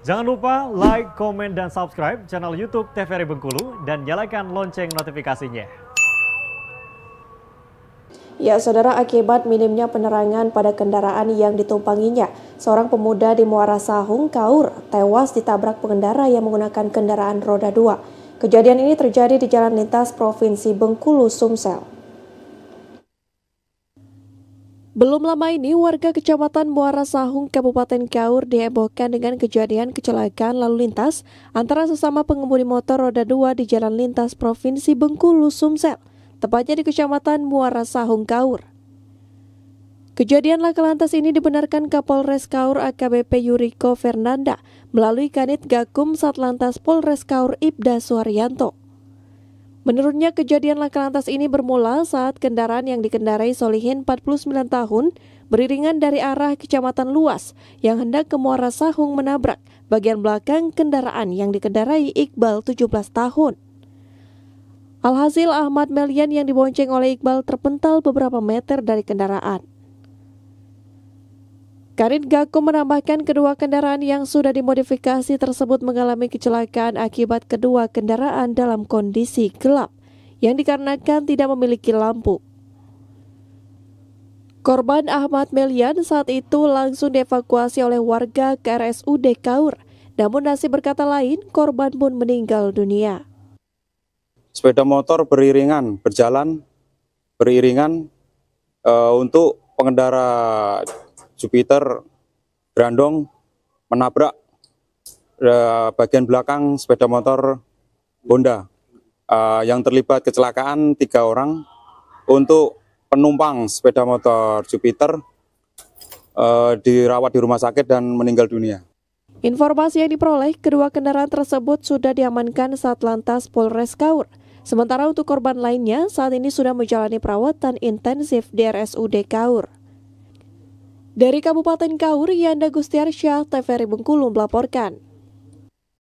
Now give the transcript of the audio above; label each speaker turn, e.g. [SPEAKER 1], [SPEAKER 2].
[SPEAKER 1] Jangan lupa like, komen, dan subscribe channel YouTube TVRI Bengkulu dan nyalakan lonceng notifikasinya. Ya, saudara, akibat minimnya penerangan pada kendaraan yang ditumpanginya, seorang pemuda di Muara Sahung, Kaur, tewas ditabrak pengendara yang menggunakan kendaraan roda dua. Kejadian ini terjadi di jalan lintas Provinsi Bengkulu, Sumsel. Belum lama ini, warga kecamatan Muara Sahung, Kabupaten Kaur dihebohkan dengan kejadian kecelakaan lalu lintas antara sesama pengemudi motor roda dua di jalan lintas Provinsi Bengkulu, Sumsel, tepatnya di Kecamatan Muara Sahung, Kaur. Kejadian laka lantas ini dibenarkan Kapolres Kaur AKBP Yuriko Fernanda melalui Kanit Gakum Satlantas Polres Kaur Ibda Suharyanto. Menurutnya kejadian laka lantas ini bermula saat kendaraan yang dikendarai Solihin 49 tahun beriringan dari arah kecamatan Luas yang hendak ke Muara Sahung menabrak bagian belakang kendaraan yang dikendarai Iqbal 17 tahun. Alhasil Ahmad Melian yang dibonceng oleh Iqbal terpental beberapa meter dari kendaraan. Karin Gaku menambahkan kedua kendaraan yang sudah dimodifikasi tersebut mengalami kecelakaan akibat kedua kendaraan dalam kondisi gelap yang dikarenakan tidak memiliki lampu. Korban Ahmad Melian saat itu langsung dievakuasi oleh warga ke RSUD Kaur. Namun nasib berkata lain, korban pun meninggal dunia.
[SPEAKER 2] Sepeda motor beriringan, berjalan beriringan e, untuk pengendara Jupiter berandong menabrak uh, bagian belakang sepeda motor Honda. Uh, yang terlibat kecelakaan tiga orang untuk penumpang sepeda motor Jupiter uh, dirawat di rumah sakit dan meninggal dunia.
[SPEAKER 1] Informasi yang diperoleh, kedua kendaraan tersebut sudah diamankan saat lantas Polres Kaur. Sementara untuk korban lainnya, saat ini sudah menjalani perawatan intensif di RSUD Kaur. Dari Kabupaten Kaur, Yanda Gustiarsyah, TVRI Bengkulu melaporkan.